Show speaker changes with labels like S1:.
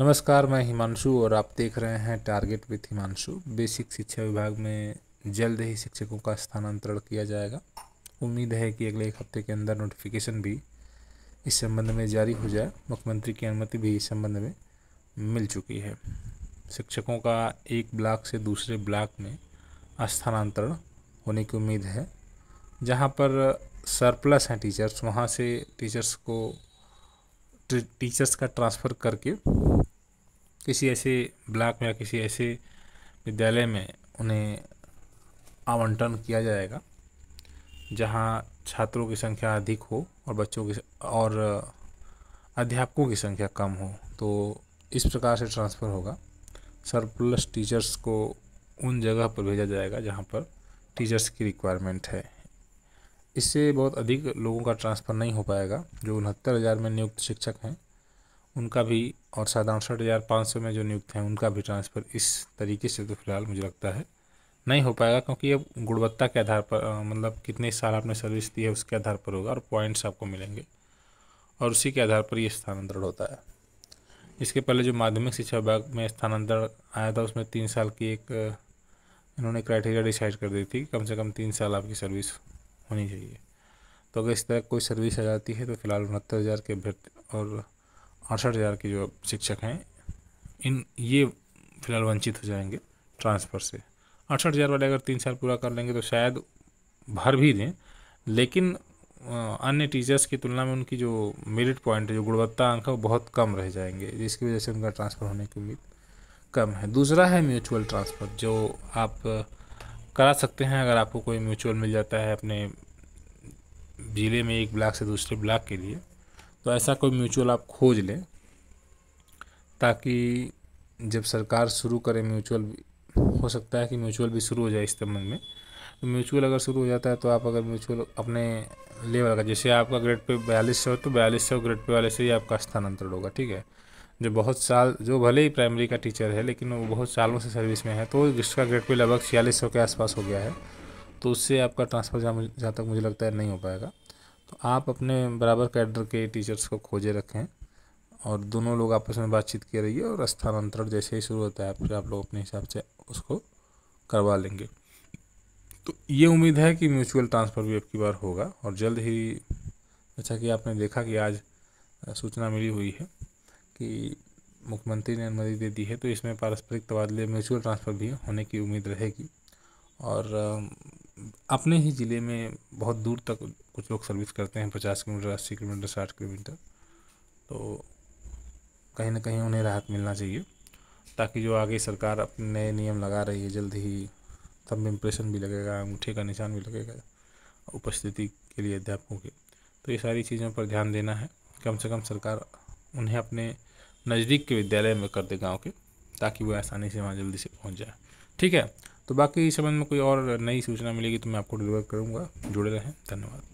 S1: नमस्कार मैं हिमांशु और आप देख रहे हैं टारगेट विथ हिमांशु बेसिक शिक्षा विभाग में जल्द ही शिक्षकों का स्थानांतरण किया जाएगा उम्मीद है कि अगले एक हफ्ते के अंदर नोटिफिकेशन भी इस संबंध में जारी हो जाए मुख्यमंत्री की अनुमति भी इस संबंध में मिल चुकी है शिक्षकों का एक ब्लॉक से दूसरे ब्लाक में स्थानांतरण होने की उम्मीद है जहाँ पर सरप्लस हैं टीचर्स वहाँ से टीचर्स को टीचर्स का ट्रांसफ़र करके किसी ऐसे ब्लॉक में या किसी ऐसे विद्यालय में उन्हें आवंटन किया जाएगा जहाँ छात्रों की संख्या अधिक हो और बच्चों की और अध्यापकों की संख्या कम हो तो इस प्रकार से ट्रांसफ़र होगा सरप्लस टीचर्स को उन जगह पर भेजा जाएगा जहाँ पर टीचर्स की रिक्वायरमेंट है इससे बहुत अधिक लोगों का ट्रांसफ़र नहीं हो पाएगा जो उनहत्तर हज़ार में नियुक्त शिक्षक हैं उनका भी और शायद अड़सठ हज़ार पाँच सौ में जो नियुक्त हैं उनका भी ट्रांसफ़र इस तरीके से तो फिलहाल मुझे लगता है नहीं हो पाएगा क्योंकि अब गुणवत्ता के आधार पर मतलब कितने साल आपने सर्विस दी है उसके आधार पर होगा और पॉइंट्स आपको मिलेंगे और उसी के आधार पर ये स्थानांतरण होता है इसके पहले जो माध्यमिक शिक्षा विभाग में स्थानांतरण आया था उसमें तीन साल की एक इन्होंने क्राइटेरिया डिसाइड कर दी थी कम से कम तीन साल आपकी सर्विस होनी चाहिए तो अगर इस तरह कोई सर्विस आ जाती है तो फिलहाल उनहत्तर हज़ार के अभ्यर्थी और अड़सठ हज़ार के जो शिक्षक हैं इन ये फिलहाल वंचित हो जाएंगे ट्रांसफ़र से अड़सठ हज़ार वाले अगर तीन साल पूरा कर लेंगे तो शायद भर भी दें लेकिन अन्य टीचर्स की तुलना में उनकी जो मेरिट पॉइंट है जो गुणवत्ता अंक है वो बहुत कम रह जाएंगे जिसकी वजह से उनका ट्रांसफ़र होने की उम्मीद कम है दूसरा है म्यूचुअल ट्रांसफ़र जो आप करा सकते हैं अगर आपको कोई म्यूचुअल मिल जाता है अपने ज़िले में एक ब्लॉक से दूसरे ब्लॉक के लिए तो ऐसा कोई म्यूचुअल आप खोज लें ताकि जब सरकार शुरू करे म्यूचुअल हो सकता है कि म्यूचुअल भी शुरू हो जाए इस संबंध में तो म्यूचुअल अगर शुरू हो जाता है तो आप अगर म्यूचुअल अपने लेवल का जैसे आपका ग्रेड पे बयालीस सौ तो बयालीस सौ ग्रेड पे वाले से ही आपका स्थानांतरण होगा ठीक है जो बहुत साल जो भले ही प्राइमरी का टीचर है लेकिन वो बहुत सालों से सर्विस में है तो इसका ग्रेड पे लगभग छियालीस सौ के आसपास हो गया है तो उससे आपका ट्रांसफ़र जहाँ तक मुझे लगता है नहीं हो पाएगा तो आप अपने बराबर कैडर के टीचर्स को खोजे रखें और दोनों लोग आपस में बातचीत किए रहिए और स्थानांतरण जैसे ही शुरू होता है फिर आप लोग अपने हिसाब से उसको करवा लेंगे तो ये उम्मीद है कि म्यूचुअल ट्रांसफ़र भी अब की बार होगा और जल्द ही जैसा कि आपने देखा कि आज सूचना मिली हुई है कि मुख्यमंत्री ने अनुमति दे दी है तो इसमें पारस्परिक तबादले म्यूचुअल ट्रांसफ़र भी होने की उम्मीद रहेगी और अपने ही ज़िले में बहुत दूर तक कुछ लोग सर्विस करते हैं पचास किलोमीटर अस्सी किलोमीटर साठ किलोमीटर तो कहीं ना कहीं उन्हें राहत मिलना चाहिए ताकि जो आगे सरकार अपने नए नियम लगा रही है जल्द ही सब में इम्प्रेशन भी लगेगा अंगूठे का निशान भी लगेगा उपस्थिति के लिए अध्यापकों के तो ये सारी चीज़ों पर ध्यान देना है कम से कम सरकार उन्हें अपने नज़दीक के विद्यालय में कर दे गाँव के ताकि वो आसानी से वहाँ जल्दी से पहुँच जाए ठीक है तो बाकी इस संबंध में कोई और नई सूचना मिलेगी तो मैं आपको डिलीवर करूँगा जुड़े रहें धन्यवाद